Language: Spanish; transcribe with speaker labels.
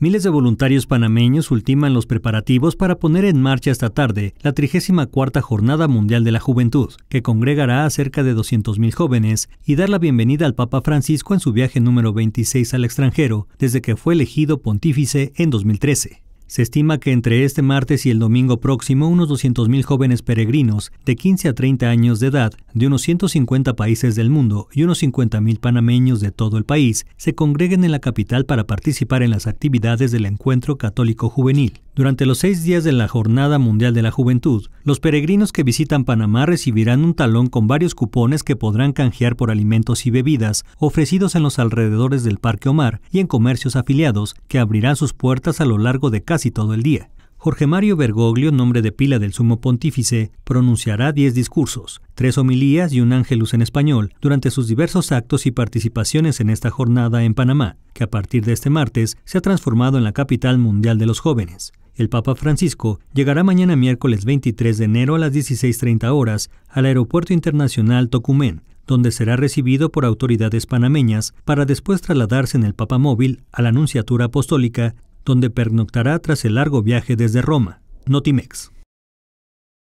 Speaker 1: Miles de voluntarios panameños ultiman los preparativos para poner en marcha esta tarde la 34 Jornada Mundial de la Juventud, que congregará a cerca de 200.000 jóvenes y dar la bienvenida al Papa Francisco en su viaje número 26 al extranjero desde que fue elegido pontífice en 2013. Se estima que entre este martes y el domingo próximo unos 200.000 jóvenes peregrinos de 15 a 30 años de edad de unos 150 países del mundo y unos 50.000 panameños de todo el país se congreguen en la capital para participar en las actividades del Encuentro Católico Juvenil. Durante los seis días de la Jornada Mundial de la Juventud, los peregrinos que visitan Panamá recibirán un talón con varios cupones que podrán canjear por alimentos y bebidas ofrecidos en los alrededores del Parque Omar y en comercios afiliados que abrirán sus puertas a lo largo de casi todo el día. Jorge Mario Bergoglio, nombre de pila del sumo pontífice, pronunciará 10 discursos, tres homilías y un ángelus en español durante sus diversos actos y participaciones en esta jornada en Panamá, que a partir de este martes se ha transformado en la capital mundial de los jóvenes. El Papa Francisco llegará mañana miércoles 23 de enero a las 16.30 horas al Aeropuerto Internacional Tocumen, donde será recibido por autoridades panameñas para después trasladarse en el Papa Móvil a la Anunciatura Apostólica, donde pernoctará tras el largo viaje desde Roma. Notimex.